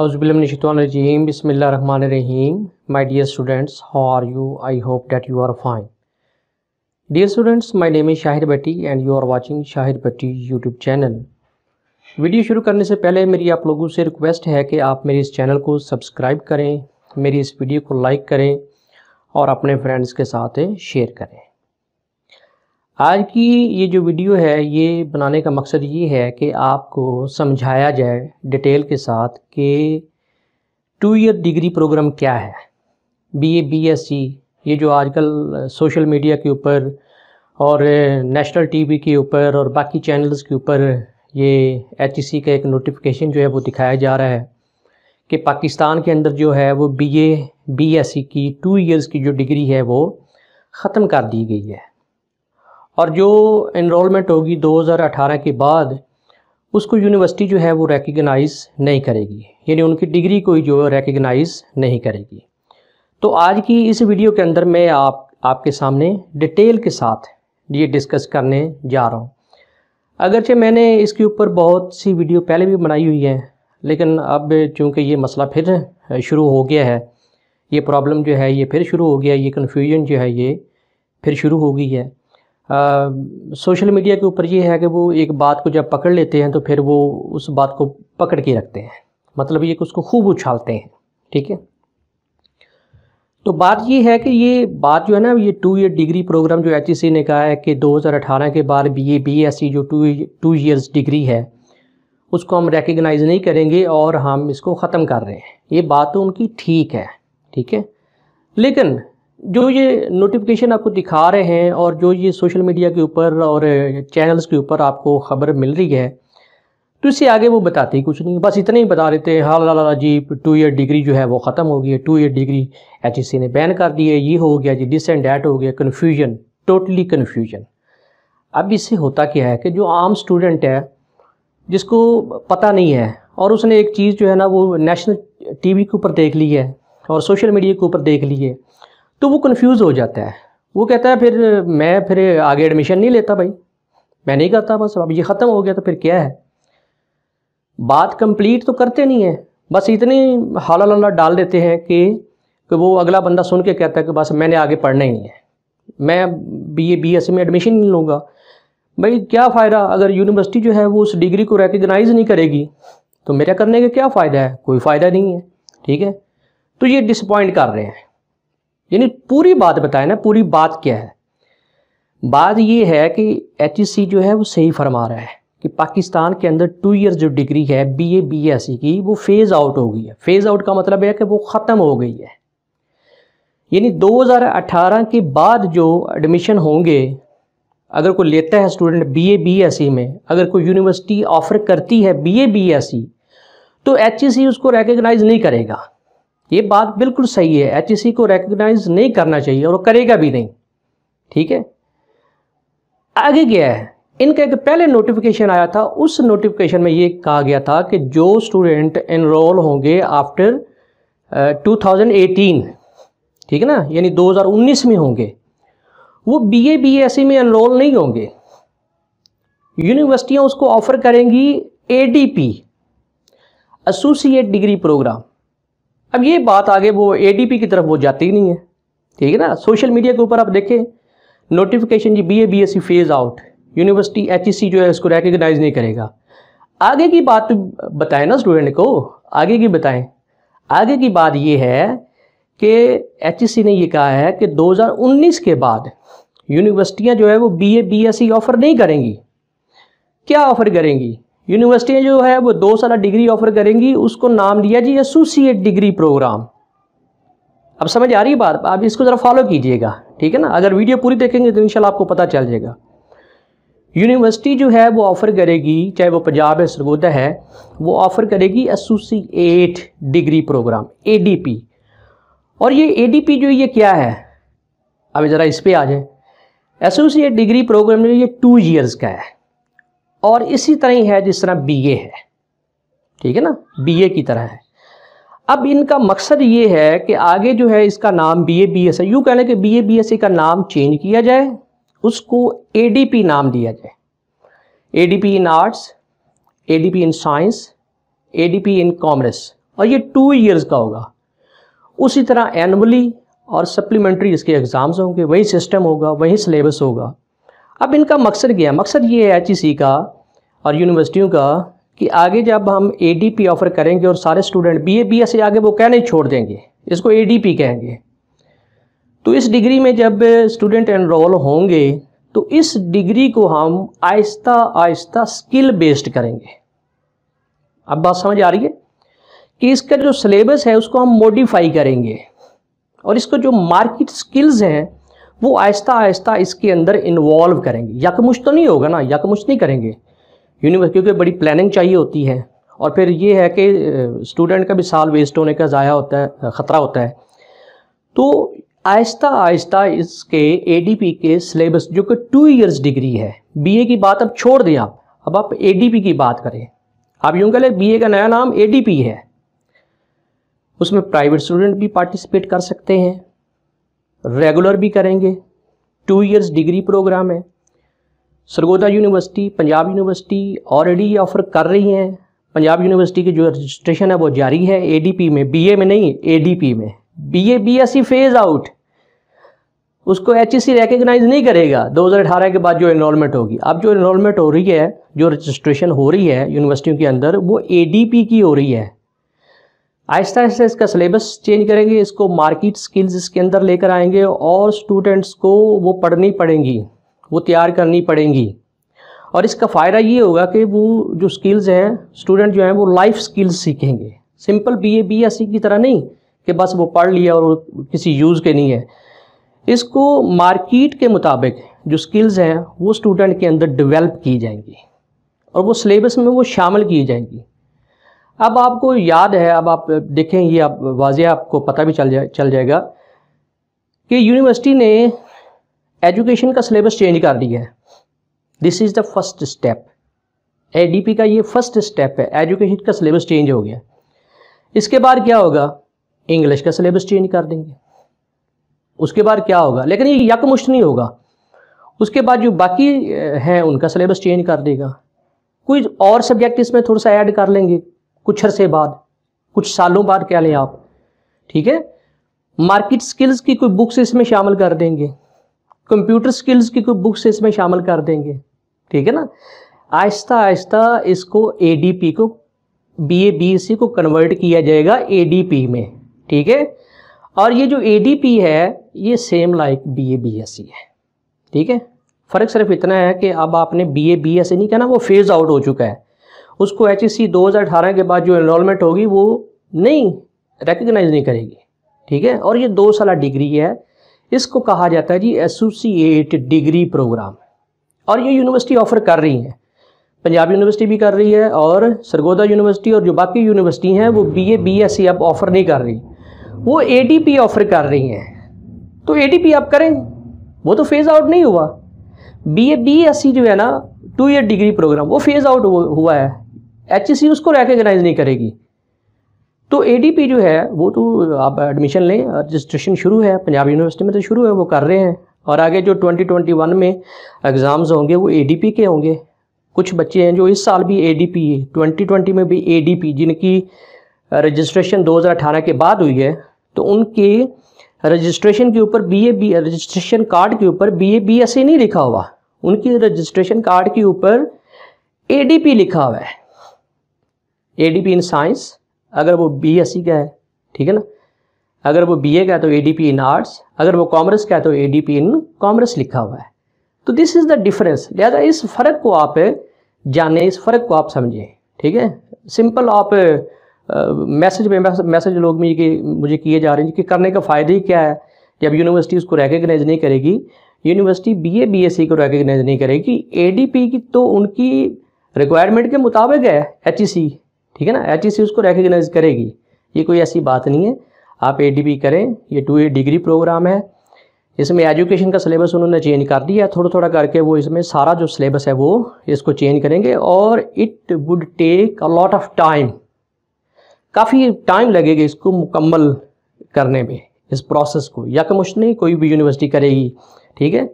run बसमीम my dear students how are you I hope that you are fine dear students my name is Shahir Bhatti and you are watching Shahir Bhatti YouTube channel video शुरू करने से पहले मेरी आप लोगों से रिक्वेस्ट है कि आप मेरे इस चैनल को सब्सक्राइब करें मेरी इस वीडियो को लाइक करें और अपने फ्रेंड्स के साथ शेयर करें आज की ये जो वीडियो है ये बनाने का मकसद ये है कि आपको समझाया जाए डिटेल के साथ कि टू ईयर डिग्री प्रोग्राम क्या है बीए बीएससी ये जो आजकल सोशल मीडिया के ऊपर और नेशनल टीवी के ऊपर और बाकी चैनल्स के ऊपर ये एच e का एक नोटिफिकेशन जो है वो दिखाया जा रहा है कि पाकिस्तान के अंदर जो है वो बीए बीएससी की टू इयर्स की जो डिग्री है वो ख़त्म कर दी गई है और जो इनमेंट होगी 2018 के बाद उसको यूनिवर्सिटी जो है वो रेकग्नाइज़ नहीं करेगी यानी उनकी डिग्री को जो है रेकग्नाइज़ नहीं करेगी तो आज की इस वीडियो के अंदर मैं आप आपके सामने डिटेल के साथ ये डिस्कस करने जा रहा हूँ अगरचे मैंने इसके ऊपर बहुत सी वीडियो पहले भी बनाई हुई है लेकिन अब चूँकि ये मसला फिर शुरू हो गया है ये प्रॉब्लम जो है ये फिर शुरू हो गया ये कन्फ्यूजन जो है ये फिर शुरू हो गई है सोशल मीडिया के ऊपर ये है कि वो एक बात को जब पकड़ लेते हैं तो फिर वो उस बात को पकड़ के रखते हैं मतलब ये कि उसको खूब उछालते हैं ठीक है तो बात ये है कि ये बात जो है ना ये टू ईयर डिग्री प्रोग्राम जो एच e ने कहा है कि 2018 के बाद B A B S C जो टू टू ईयर्स डिग्री है उसको हम रिकग्नाइज नहीं करेंगे और हम इसको ख़त्म कर रहे हैं ये बात तो उनकी ठीक है ठीक है लेकिन जो ये नोटिफिकेशन आपको दिखा रहे हैं और जो ये सोशल मीडिया के ऊपर और चैनल्स के ऊपर आपको खबर मिल रही है तो इससे आगे वो बताते ही कुछ नहीं बस इतने ही बता देते हैं हाल Lala ji two year degree जो है वो ख़त्म हो गई है टू ईयर डिग्री एच ने बैन कर दी है ये हो गया जी डिस एंड डैट हो गया कन्फ्यूजन टोटली कन्फ्यूजन अब इससे होता क्या है कि जो आम स्टूडेंट है जिसको पता नहीं है और उसने एक चीज़ जो है ना वो नेशनल टी के ऊपर देख ली है और सोशल मीडिया के ऊपर देख ली है तो वो कन्फ्यूज़ हो जाता है वो कहता है फिर मैं फिर आगे एडमिशन नहीं लेता भाई मैं नहीं करता बस अब ये ख़त्म हो गया तो फिर क्या है बात कंप्लीट तो करते नहीं है बस इतनी हाला लाला डाल देते हैं कि कि वो अगला बंदा सुन के कहता है कि बस मैंने आगे पढ़ना ही नहीं है मैं बी ए बी एस में एडमिशन नहीं लूँगा भाई क्या फ़ायदा अगर यूनिवर्सिटी जो है वो उस डिग्री को रिकगनाइज नहीं करेगी तो मेरा करने का क्या फ़ायदा है कोई फ़ायदा नहीं है ठीक है तो ये डिसपॉइंट कर रहे हैं यानी पूरी बात बताए ना पूरी बात क्या है बात ये है कि एच e जो है वो सही फरमा रहा है कि पाकिस्तान के अंदर टू ईयर्स जो डिग्री है B A B S C की वो फेज़ आउट हो गई है फेज़ आउट का मतलब है कि वो ख़त्म हो गई है यानी 2018 के बाद जो एडमिशन होंगे अगर कोई लेता है student B A B S C में अगर कोई यूनिवर्सिटी ऑफर करती है B A B S C तो एच ई सी उसको रेकग्नाइज नहीं करेगा ये बात बिल्कुल सही है एच e को रेकग्नाइज नहीं करना चाहिए और करेगा भी नहीं ठीक है आगे क्या है इनका एक पहले नोटिफिकेशन आया था उस नोटिफिकेशन में ये कहा गया था कि जो स्टूडेंट एनरोल होंगे आफ्टर uh, 2018 ठीक है ना यानी 2019 में होंगे वो बीए बीएससी e में एनरोल नहीं होंगे यूनिवर्सिटियां उसको ऑफर करेंगी एडीपी एसोसिएट डिग्री प्रोग्राम अब ये बात आगे वो एडीपी की तरफ वो जाती नहीं है ठीक है ना सोशल मीडिया के ऊपर आप देखें नोटिफिकेशन जी B A B S C phase out university H E C जो है इसको रिकग्नाइज नहीं करेगा आगे की बात बताएं ना स्टूडेंट को आगे की बताएं आगे की बात ये है कि एच सी e ने ये कहा है कि 2019 के बाद यूनिवर्सिटियां जो है वो B A B S C offer नहीं करेंगी क्या ऑफ़र करेंगी यूनिवर्सिटियाँ जो है वो दो साल डिग्री ऑफर करेंगी उसको नाम दिया जी एसोसिएट डिग्री प्रोग्राम अब समझ आ रही है बात आप इसको ज़रा फॉलो कीजिएगा ठीक है ना अगर वीडियो पूरी देखेंगे तो इनशाला आपको पता चल जाएगा यूनिवर्सिटी जो है वो ऑफ़र करेगी चाहे वो पंजाब है सरगोदा है वो ऑफ़र करेगी एसोसिएट डिग्री प्रोग्राम एडीपी और ये एडीपी जो ये क्या है अब ज़रा इस पर आ जाए एसोसिएट डिग्री प्रोग्राम जो ये टू ईयर्स का है और इसी तरह ही है जिस तरह ए है ठीक है ना ए की तरह है अब इनका मकसद ये है कि आगे जो है इसका नाम बी ए बी एस यू कह लें कि बी ए बी एस का नाम चेंज किया जाए उसको ए डी पी नाम दिया जाए A D P in arts A D P in science A D P in commerce और ये टू ईयर्स का होगा उसी तरह एनअली और सप्लीमेंट्री इसके एग्ज़ाम्स होंगे वही सिस्टम होगा वही सिलेबस होगा अब इनका मकसद क्या है मकसद ये है एच ई सी का और यूनिवर्सिटियों का कि आगे जब हम ए ऑफ़र करेंगे और सारे student B A B S से आगे वो कहने छोड़ देंगे इसको ए कहेंगे तो इस डिग्री में जब स्टूडेंट एनरोल होंगे तो इस डिग्री को हम आहिस्ता आहिस्ता स्किल बेस्ड करेंगे अब बात समझ आ रही है कि इसका जो सिलेबस है उसको हम मॉडिफाई करेंगे और इसको जो मार्केट स्किल्स हैं वो आहिस्ता आहिस्ता इसके अंदर इन्वॉल्व करेंगे यकमुश तो नहीं होगा ना यकमुश नहीं करेंगे यूनिवर्सिटी क्योंकि बड़ी प्लानिंग चाहिए होती है और फिर ये है कि स्टूडेंट का भी साल वेस्ट होने का ज़ाया होता है ख़तरा होता है तो आहिस्ता आहिस्ता इसके पी के सिलेबस जो कि टू ईयर्स डिग्री है ए की बात अब छोड़ दें आप अब आप पी की बात करें आप यूँ कह लें बी का नया नाम पी है उसमें प्राइवेट स्टूडेंट भी पार्टिसिपेट कर सकते हैं रेगुलर भी करेंगे टू ईयर्स डिग्री प्रोग्राम है Sargodha university Punjab university already offer कर रही हैं पंजाब यूनिवर्सिटी की जो रजिस्ट्रेशन है वो जारी है ए में बी में नहीं ए में बी ए फेज़ आउट उसको एच ई रिकग्नाइज नहीं करेगा 2018 के बाद जो इनरोलमेंट होगी अब जो इनरोलमेंट हो रही है जो रजिस्ट्रेशन हो रही है यूनिवर्सिटियों के अंदर वो ए की हो रही है आहिस्ता आहिस्ता इसका सिलेबस चेंज करेंगे इसको मार्केट स्किल्स इसके अंदर लेकर आएंगे और स्टूडेंट्स को वो पढ़नी पड़ेंगी वो तैयार करनी पड़ेंगी और इसका फ़ायदा ये होगा कि वो जो स्किल्स हैं स्टूडेंट जो हैं वो लाइफ स्किल्स सीखेंगे simple B A B S C की तरह नहीं कि बस वो पढ़ लिया और किसी यूज़ के नहीं है इसको मार्किट के मुताबिक जो स्किल्स हैं वो स्टूडेंट के अंदर डिवेल्प की जाएंगी और वो सिलेबस में वो शामिल की जाएंगी अब आपको याद है अब आप देखें ये आप वाजिया आपको पता भी चल जाए चल जाएगा कि यूनिवर्सिटी ने एजुकेशन का सिलेबस चेंज कर दिया है this is the first step A का ये फर्स्ट स्टेप है एजुकेशन का सिलेबस चेंज हो गया इसके बाद क्या होगा इंग्लिश का सिलेबस चेंज कर देंगे उसके बाद क्या होगा लेकिन ये यकमुश्त नहीं होगा उसके बाद जो बाकी हैं उनका सिलेबस चेंज कर देगा कोई और सब्जेक्ट इसमें थोड़ा सा ऐड कर लेंगे कुछ अरसे बाद कुछ सालों बाद कह लें आप ठीक है मार्केट स्किल्स की कोई बुक्स इसमें शामिल कर देंगे कंप्यूटर स्किल्स की कोई बुक्स इसमें शामिल कर देंगे ठीक है ना आहिस्ता आहिस्ता इसको ए को बी ए बी सी को कन्वर्ट किया जाएगा ए में ठीक है और ये जो ए है ये same like B A B S C है ठीक है फ़र्क सिर्फ इतना है कि अब आपने B A B S C नहीं कहना वो फेज़ आउट हो चुका है उसको एच एस सी दो हज़ार अठारह के बाद जो इनमेंट होगी वो नहीं रिकगनाइज नहीं करेगी ठीक है और ये दो साल डिग्री है इसको कहा जाता है जी एसोसिएट डिग्री प्रोग्राम और ये यूनिवर्सिटी ऑफर कर रही हैं पंजाब यूनिवर्सिटी भी कर रही है और सरगोदा यूनिवर्सिटी और जो बाकी यूनिवर्सिटी हैं वो B A B S C अब ऑफ़र नहीं कर रही वो ए डी पी ऑफ़र कर रही हैं तो ए डी पी आप करें वो तो फेज़ आउट नहीं हुआ B A B S C जो है ना टू ईयर डिग्री प्रोग्राम वो फेज़ आउट हुआ है एच सी उसको रेकग्नाइज़ नहीं करेगी तो ए जो है वो तो आप एडमिशन लें रजिस्ट्रेशन शुरू है पंजाब यूनिवर्सिटी में तो शुरू है वो कर रहे हैं और आगे जो 2021 में एग्ज़ाम्स होंगे वो ए के होंगे कुछ बच्चे हैं जो इस साल भी A D P twenty twenty में भी ए डी पी जिनकी रजिस्ट्रेशन 2018 के बाद हुई है तो उनके रजिस्ट्रेशन के ऊपर B A B registration card के ऊपर बी ए बी नहीं लिखा हुआ उनके रजिस्ट्रेशन कार्ड के ऊपर ए डी पी लिखा हुआ है A D P in science अगर वो बी एस सी का है ठीक है ना अगर वो बी ए का है तो A D P in arts अगर वो कॉमर्स का है तो A D P in commerce लिखा हुआ है तो दिस इज़ द डिफरेंस लिहाजा इस फ़र्क को आप जाने इस फ़र्क को आप समझें ठीक है सिंपल आप मैसेज में मैसेज लोग मुझे कि मुझे किए जा रहे हैं कि करने का फ़ायदा ही क्या है जब यूनिवर्सिटी उसको रेकग्नाइज़ नहीं करेगी यूनिवर्सिटी बीए बीएससी को रेकग्नाइज़ नहीं करेगी एडीपी की तो उनकी रिक्वायरमेंट के मुताबिक है एचईसी ठीक है ना एच e उसको रिकग्नाइज करेगी ये कोई ऐसी बात नहीं है आप ए करें ये टू ए डिग्री प्रोग्राम है इसमें एजुकेशन का सिलेबस उन्होंने चेंज कर दिया थोड़ा थोड़ा करके वो इसमें सारा जो सिलेबस है वो इसको चेंज करेंगे और it would take a lot of time काफ़ी टाइम लगेगा इसको मुकम्मल करने में इस प्रोसेस को या कमुश नहीं कोई भी यूनिवर्सिटी करेगी ठीक है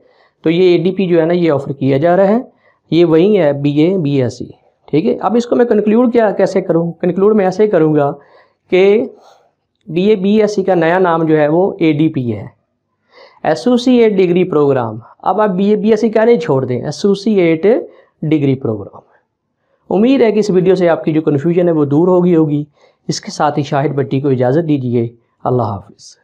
तो ये ए जो है ना ये ऑफ़र किया जा रहा है ये वही है बी एस सी ठीक है अब इसको मैं कंक्लूड क्या कैसे करूँ कंक्लूड मैं ऐसे ही करूँगा कि B A B S C का नया नाम जो है वो ए डी पी है एसोसिएट डिग्री प्रोग्राम अब आप B A B S C का नहीं छोड़ दें एसोसिएट डिग्री प्रोग्राम उम्मीद है कि इस वीडियो से आपकी जो कन्फ्यूजन है वो दूर होगी होगी इसके साथ ही शाहिद भट्टी को इजाज़त दीजिए अल्लाह हाफिज़